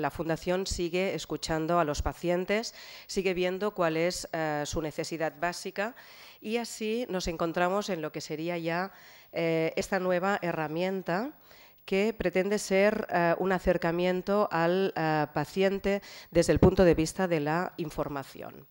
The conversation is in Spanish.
la Fundación sigue escuchando a los pacientes, sigue viendo cuál es eh, su necesidad básica y así nos encontramos en lo que sería ya eh, esta nueva herramienta que pretende ser eh, un acercamiento al paciente desde el punto de vista de la información.